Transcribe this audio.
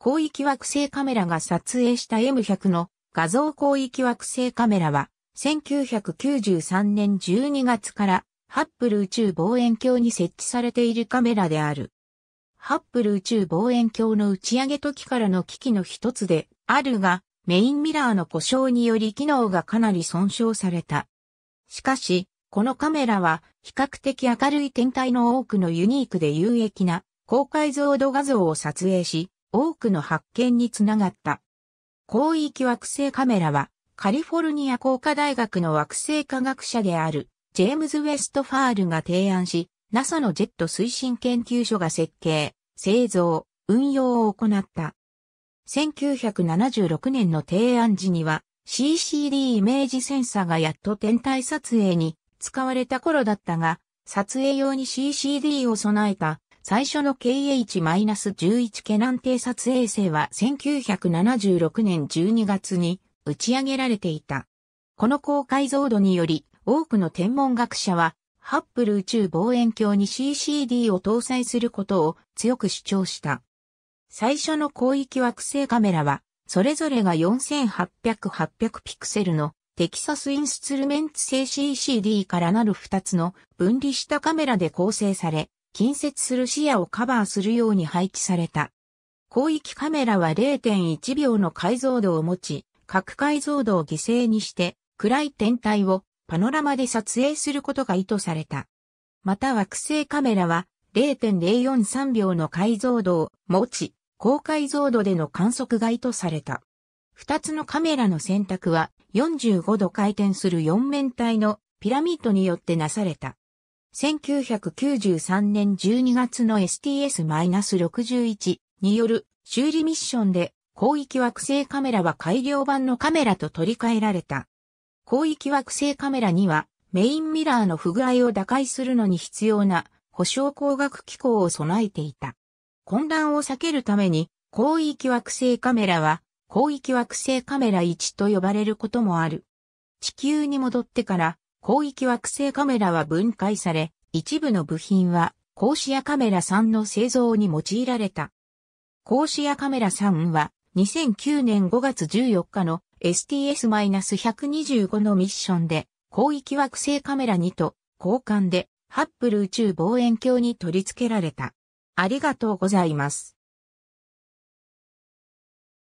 広域惑星カメラが撮影した M100 の画像広域惑星カメラは、1993年12月からハッブル宇宙望遠鏡に設置されているカメラである。ハッブル宇宙望遠鏡の打ち上げ時からの機器の一つであるが、メインミラーの故障により機能がかなり損傷された。しかし、このカメラは比較的明るい天体の多くのユニークで有益な高解像度画像を撮影し、多くの発見につながった。広域惑星カメラは、カリフォルニア工科大学の惑星科学者である、ジェームズ・ウェストファールが提案し、NASA のジェット推進研究所が設計、製造、運用を行った。1976年の提案時には CCD イメージセンサーがやっと天体撮影に使われた頃だったが、撮影用に CCD を備えた最初の KH-11 ケナン偵察衛星は1976年12月に打ち上げられていた。この高解像度により多くの天文学者はハッブル宇宙望遠鏡に CCD を搭載することを強く主張した。最初の広域惑星カメラはそれぞれが4800-800ピクセルのテキサスインストゥルメンツ製 CCD からなる2つの分離したカメラで構成され、近接する視野をカバーするように配置された。広域カメラは0.1秒の解像度を持ち、各解像度を犠牲にして暗い天体をパノラマで撮影することが意図された。また惑星カメラは0.043秒の解像度を持ち、高解像度での観測が意図された。二つのカメラの選択は45度回転する四面体のピラミッドによってなされた。1993年12月の STS-61 による修理ミッションで広域惑星カメラは改良版のカメラと取り替えられた。広域惑星カメラにはメインミラーの不具合を打開するのに必要な保証工学機構を備えていた。混乱を避けるために広域惑星カメラは広域惑星カメラ1と呼ばれることもある。地球に戻ってから広域惑星カメラは分解され、一部の部品は、コ子屋カメラ3の製造に用いられた。コ子屋カメラ3は、2009年5月14日の STS-125 のミッションで、広域惑星カメラ2と交換で、ハッブル宇宙望遠鏡に取り付けられた。ありがとうございます。